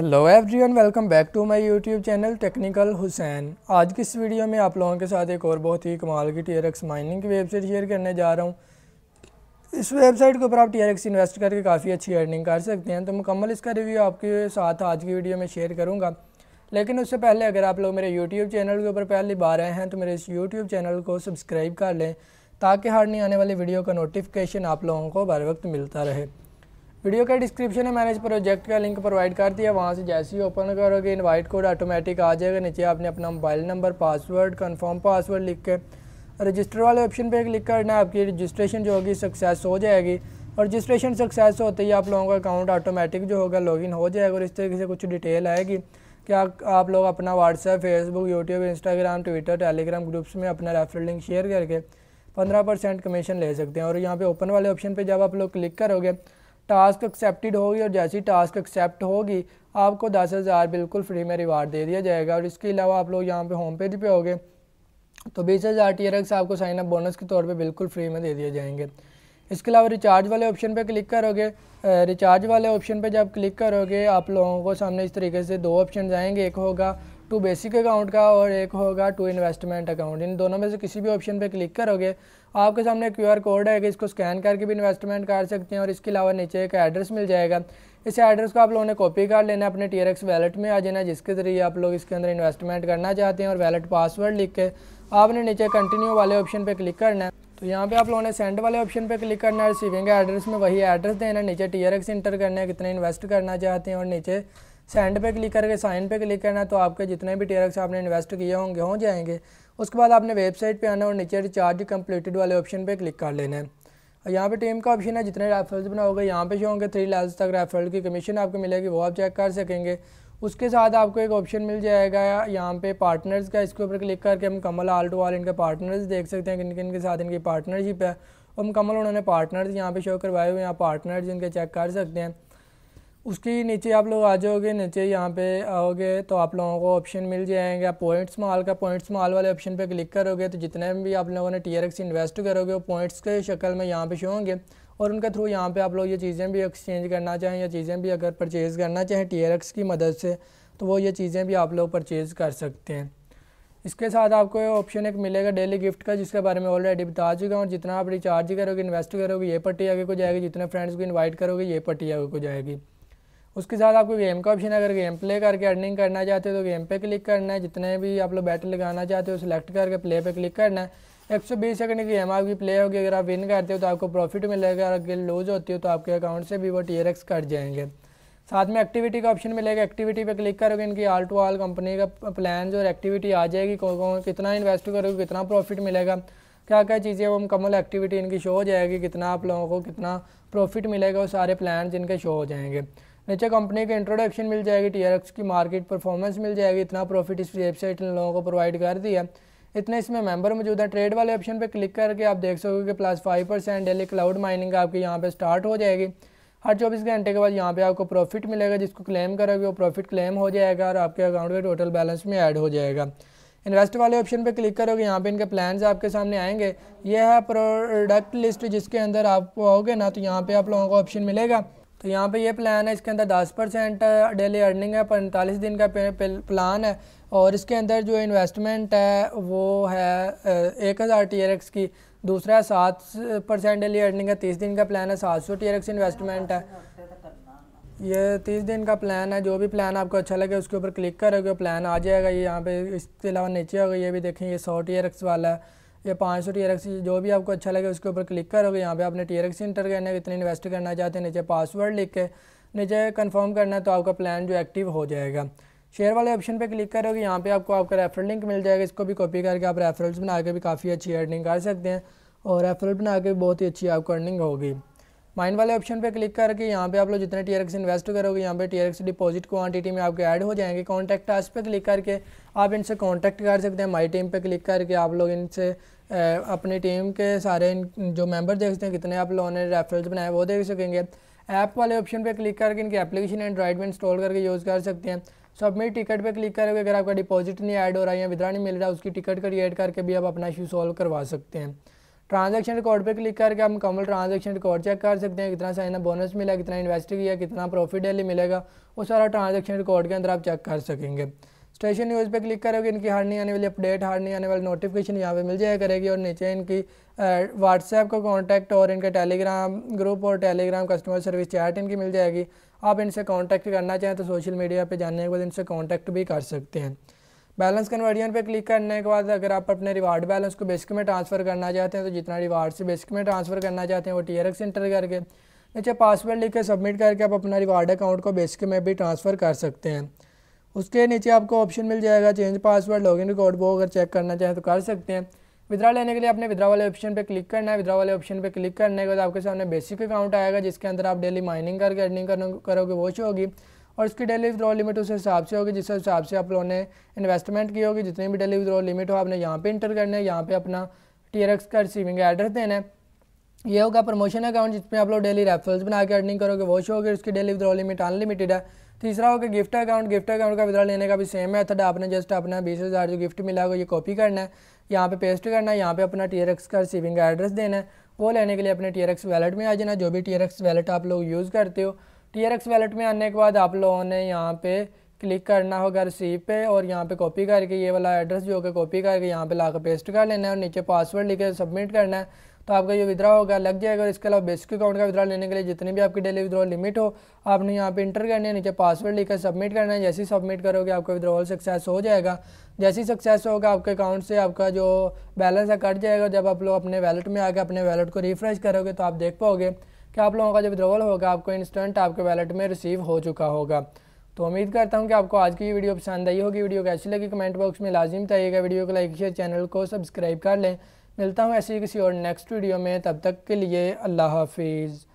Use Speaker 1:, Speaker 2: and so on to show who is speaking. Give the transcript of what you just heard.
Speaker 1: hello everyone welcome back to my YouTube channel technical Hussain आज की इस वीडियो में आप लोगों के साथ एक और बहुत ही कमाल की एक्स माइनिंग की वेबसाइट शेयर करने जा रहा हूं इस वेबसाइट के ऊपर आप एक्स इन्वेस्ट करके काफ़ी अच्छी अर्निंग कर सकते हैं तो मुकम्मल इसका रिव्यू आपके साथ आज की वीडियो में शेयर करूँगा लेकिन उससे पहले अगर आप लोग मेरे यूट्यूब चैनल के ऊपर पहली बार आए हैं तो मेरे इस यूट्यूब चैनल को सब्सक्राइब कर लें ताकि हर नहीं आने वाली वीडियो का नोटिफिकेशन आप लोगों को बर वक्त मिलता रहे वीडियो के डिस्क्रिप्शन में मैंने इस प्रोजेक्ट का लिंक प्रोवाइड कर दिया वहाँ से जैसे ही ओपन करोगे इनवाइट कोड ऑटोमेटिक आ जाएगा नीचे आपने अपना mobile number password confirm password लिख के रजिस्टर वाले ऑप्शन पे क्लिक करना आपकी रजिस्ट्रेशन जो होगी सक्सेस हो जाएगी और रजिस्ट्रेशन सक्सेस होते ही आप लोगों का अकाउंट ऑटोमेटिक जो होगा लॉगिन हो जाएगा और इस तरीके से कुछ डिटेल आएगी कि आ, आप लोग अपना WhatsApp Facebook YouTube Instagram Twitter Telegram groups में अपना रेफरल लिंक शेयर करके पंद्रह परसेंट कमीशन ले सकते हैं और यहाँ पे ओपन वाले ऑप्शन पर जब आप लोग क्लिक करोगे टास्क एक्सेप्टेड होगी और जैसी टास्क एक्सेप्ट होगी आपको दस हज़ार बिल्कुल फ्री में रिवार्ड दे दिया जाएगा और इसके अलावा आप लोग यहाँ पे होम पेज पे होगे तो बीस हज़ार टी आपको साइन अप बोनस के तौर पे बिल्कुल फ्री में दे दिए जाएंगे इसके अलावा रिचार्ज वाले ऑप्शन पे क्लिक करोगे रिचार्ज वाले ऑप्शन पे जब क्लिक करोगे आप लोगों को सामने इस तरीके से दो ऑप्शन आएंगे एक होगा टू बेसिक अकाउंट का और एक होगा टू इन्वेस्टमेंट अकाउंट इन दोनों में से किसी भी ऑप्शन पे क्लिक करोगे आपके सामने क्यू आर कोड है कि इसको स्कैन करके भी इन्वेस्टमेंट कर सकते हैं और इसके अलावा नीचे एक एड्रेस मिल जाएगा इस एड्रेस को आप लोगों ने कॉपी कर लेना अपने टी वैलेट में आ जाना जिसके ज़रिए आप लोग इसके अंदर इन्वेस्टमेंट करना चाहते हैं और वैलेट पासवर्ड लिख के आपने नीचे कंटिन्यू वाले ऑप्शन पर क्लिक करना है तो यहाँ पे आप लोगों ने सेंड वाले ऑप्शन पे क्लिक करना है रिसीविंग एड्रेस में वही एड्रेस देना नीचे टी आर एक्स इंटर करना है कितने इन्वेस्ट करना चाहते हैं और नीचे सेंड पे क्लिक करके साइन पे क्लिक करना तो आपके जितने भी टेरक्स आपने इन्वेस्ट किए होंगे हो जाएंगे उसके बाद आपने वेबसाइट पे आना और नीचे रिचार्ज कंप्लीटेड वाले ऑप्शन पे क्लिक कर लेना है और यहाँ पे टीम का ऑप्शन है जितने रेफरल्स बनाओगे यहाँ पे जो होंगे थ्री लाख तक रेफरल की कमीशन आपको मिलेगी वो आप चेक कर सकेंगे उसके साथ आपको एक ऑप्शन मिल जाएगा यहाँ पे पार्टनर्स का इसके ऊपर क्लिक करके हम कमल आल वाले इनके पार्टनर्स देख सकते हैं किन किन के साथ इनकी पार्टनरशिप है और मुकमल उन्होंने पार्टनर्स यहाँ पे शो करवाए हुए यहाँ पार्टनर्स इनके चेक कर सकते हैं उसके नीचे आप लोग आ जाओगे नीचे यहाँ पे आओगे तो आप लोगों को ऑप्शन मिल जाएंगे आप पॉइंट्स मॉल का पॉइंट्स मॉल वाले ऑप्शन पे क्लिक करोगे तो जितने भी आप लोगों ने टी आर एक्स इन्वेस्ट करोगे वो पॉइंट्स के शक्ल में यहाँ पे शो होंगे और उनके थ्रू यहाँ पे आप लोग ये चीज़ें भी एक्सचेंज करना चाहें या चीज़ें भी अगर परचेज़ करना चाहें टी आर एक्स की मदद से तो वो ये चीज़ें भी आप लोग परचेज़ कर सकते हैं इसके साथ आपको ऑप्शन एक मिलेगा डेली गिफ्ट का जिसके बारे में ऑलरेडी बता चुका हूँ जितना आप रिचार्ज करोगे इन्वेस्ट करोगे ये पट्टी आगे को जाएगी जितने फ्रेंड्स को इन्वाइट करोगे ये पट्टी आगे को जाएगी उसके साथ आपको गेम का ऑप्शन अगर गेम प्ले करके अर्निंग करना चाहते हो तो गेम पे क्लिक करना है जितने भी आप लोग बैटल लगाना चाहते हो सिलेक्ट करके प्ले पे क्लिक करना है 120 सेकंड की गेम आपकी प्ले होगी अगर आप विन करते हो तो आपको प्रॉफिट मिलेगा और अगर लूज होती हो तो आपके अकाउंट से भी वो टी कट जाएंगे साथ में एक्टिविटी का ऑप्शन मिलेगा एक्टिविटी पर क्लिक करोगे इनकी आल टू आल कंपनी का प्लान और एक्टिविटी आ जाएगी कौन कितना इन्वेस्ट करोगे कितना प्रॉफिट मिलेगा क्या क्या चीज़ें वो मुकम्मल एक्टिविटी इनकी शो हो जाएगी कितना आप लोगों को कितना प्रॉफिट मिलेगा वो सारे प्लान इनके शो हो जाएंगे नीचे कंपनी के इंट्रोडक्शन मिल जाएगी टी की मार्केट परफॉर्मेंस मिल जाएगी इतना प्रॉफिट इस वेबसाइट ने लोगों को प्रोवाइड कर दिया इतने इसमें मेंबर मौजूद हैं ट्रेड वाले ऑप्शन पर क्लिक करके आप देख सकोगे कि plus five percent daily cloud mining आपकी यहाँ पे स्टार्ट हो जाएगी हर चौबीस घंटे के बाद यहाँ पे आपको प्रॉफिट मिलेगा जिसको क्लेम करोगे वो प्रॉफिट क्लेम हो जाएगा और आपके अकाउंट के टोटल बैलेंस में ऐड हो जाएगा इन्वेस्ट वाले ऑप्शन पर क्लिक करोगे यहाँ पर इनके प्लान आपके सामने आएंगे यह है प्रोडक्ट लिस्ट जिसके अंदर आप आओगे ना तो यहाँ पर आप लोगों को ऑप्शन मिलेगा तो यहाँ पे ये प्लान है इसके अंदर 10 परसेंट डेली अर्निंग है पैंतालीस दिन का प्लान है और इसके अंदर जो इन्वेस्टमेंट है वो है एक हज़ार टी की दूसरा है सात परसेंट डेली अर्निंग है तीस दिन का प्लान है सात सौ टी इन्वेस्टमेंट है ये तीस दिन का प्लान है जो भी प्लान आपको अच्छा लगे उसके ऊपर क्लिक करोगे प्लान आ जाएगा ये यहाँ पे इसके अलावा नीचे होगा ये भी देखें ये सौ टी वाला है या पाँच सौ टी जो भी आपको अच्छा लगे उसके ऊपर क्लिक करोगे यहाँ पे आपने टी आर इंटर करना है कितने इन्वेस्ट करना चाहते हैं नीचे पासवर्ड लिख के नीचे कंफर्म करना है तो आपका प्लान जो एक्टिव हो जाएगा शेयर वाले ऑप्शन पे क्लिक करोगे यहाँ पे आपको आपका रेफरल लिंक मिल जाएगा इसको भी कॉपी करके आप रेफरल्स बना के भी काफ़ी अच्छी अर्निंग कर सकते हैं और रेफरल बना के बहुत ही अच्छी आपको अर्निंग होगी माइन वाले ऑप्शन पे क्लिक करके यहाँ पे आप लोग जितने टी इन्वेस्ट करोगे यहाँ पे टी डिपॉजिट क्वांटिटी में आपके ऐड हो जाएंगे कॉन्टैक्ट आज पे क्लिक करके आप इनसे कॉन्टैक्ट कर सकते हैं माई टीम पे क्लिक करके आप लोग इनसे अपनी टीम के सारे जो मेंबर देख सकते हैं कितने आप लोगों ने रेफरल्स बनाए वो देख सकेंगे ऐप वाले ऑप्शन पर क्लिक करके इनकी एप्लीकेशन एंड्रॉइड में इंस्टॉल करके यूज़ कर सकते हैं सबमिट टिकट पर क्लिक करके अगर आपका डिपॉजिट नहीं ऐड हो रहा है या विदरा नहीं मिल रहा उसकी टिकट क्रिएट करके भी आप अपना इशू सॉल्व करवा सकते हैं ट्रांजैक्शन रिकॉर्ड पर क्लिक करके हम कमल ट्रांजैक्शन रिकॉर्ड चेक कर सकते हैं कितना साइन बोनस मिला कितना इन्वेस्ट किया कितना प्रॉफिट डेली मिलेगा वो सारा ट्रांजैक्शन रिकॉर्ड के अंदर आप चेक कर सकेंगे स्टेशन न्यूज़ पे क्लिक करोगे इनकी हर नहीं आने वाली अपडेट हर नहीं आने वाली नोटिफिकेशन यहाँ पे मिल जाया करेगी और नीचे इनकी व्हाट्सएप का कॉन्टैक्ट और इनके टेलीग्राम ग्रुप और टेलीग्राम कस्टमर सर्विस चैट इनकी मिल जाएगी आप इनसे कॉन्टैक्ट करना चाहें तो सोशल मीडिया पर जानने के बाद इनसे कॉन्टैक्ट भी कर सकते हैं बैलेंस कन्वर्जन पे क्लिक करने के बाद अगर आप अपने रिवार्ड बैलेंस को बेसिक में ट्रांसफ़र करना चाहते हैं तो जितना रिवार्ड से बेसिक में ट्रांसफ़र करना चाहते हैं वो टी आर एक्स इंटर करके नीचे पासवर्ड लिख के सबमिट करके आप अपना रिवार्ड अकाउंट को बेसिक में भी ट्रांसफ़र कर सकते हैं उसके नीचे आपको ऑप्शन मिल जाएगा चेंज पासवर्ड लॉगिन रिकॉर्ड वो अगर चेक करना चाहें तो कर सकते हैं विद्रा लेने के लिए आपने विद्रा वाले ऑप्शन पे क्लिक करना है विद्रा वाले ऑप्शन पे क्लिक करने के बाद आपके सामने बेसिक अकाउंट आएगा जिसके अंदर आप डेली माइनिंग करके अर्निंग करोगे वो शो होगी और इसकी डेली विद्रॉ लिमिट उस हिसाब से होगी जिस हिसाब से आप लोगों ने इन्वेस्टमेंट की होगी जितनी भी डेली विद्रॉ लिमिट हो आपने यहाँ पे इंटर करना है यहाँ पे अपना टी का रिसीविंग एड्रेस देना है ये होगा प्रमोशन अकाउंट जिसमें आप लोग डेली रेफरल्स बना के अर्निंग करोगे वो शो होगी उसकी डेली विद्रॉ लिमिट अनलिमिटेड है तीसरा होगा गिफ्ट अकाउंट गिफ्ट अकाउंट का विद्रॉ लेने का भी सेम मेथड आपने जस्ट अपना बीस हज़ार जो गिफ्ट मिला होगा ये कॉपी करना है यहाँ पे पेस्ट करना है यहाँ पे अपना टी का रिसीविंग एड्रेस देना है वो लेने के लिए अपने टी वैलेट में आ जाना जो भी टी वैलेट आप लोग यूज़ करते हो टी आर वैलेट में आने के बाद आप लोगों ने यहाँ पे क्लिक करना होगा रिसीव पे और यहाँ पे कॉपी करके ये वाला एड्रेस जो होगा कॉपी करके यहाँ पे ला पेस्ट कर लेना है और नीचे पासवर्ड लिख के सबमिट करना है तो आपका ये विद्रा होगा लग जाएगा और इसके अलावा बेसिक अकाउंट का विद्रा लेने के लिए जितनी भी आपकी डेली विद्रॉल लिमिट हो आपने यहाँ पे इंटर करनी है नीचे पासवर्ड लिखकर सबमिट करना है जैसे ही सबमिट करोगे आपका विद्रॉल सक्सेस हो जाएगा जैसे ही सक्सेस होगा आपके अकाउंट से आपका जो बैलेंस है कट जाएगा जब आप लोग अपने वैलेट में आकर अपने वैलेट को रिफ्रेश करोगे तो आप देख पाओगे कि आप लोगों का जो विद्रोवल होगा आपको इंस्टेंट आपके वैलेट में रिसीव हो चुका होगा तो उम्मीद करता हूँ कि आपको आज की वीडियो पसंद आई होगी वीडियो कैसी लगी कमेंट बॉक्स में लाजिम चाहिएगा वीडियो को लाइक शेयर चैनल को सब्सक्राइब कर लें मिलता हूँ ऐसे ही किसी और नेक्स्ट वीडियो में तब तक के लिए अल्लाह हाफिज़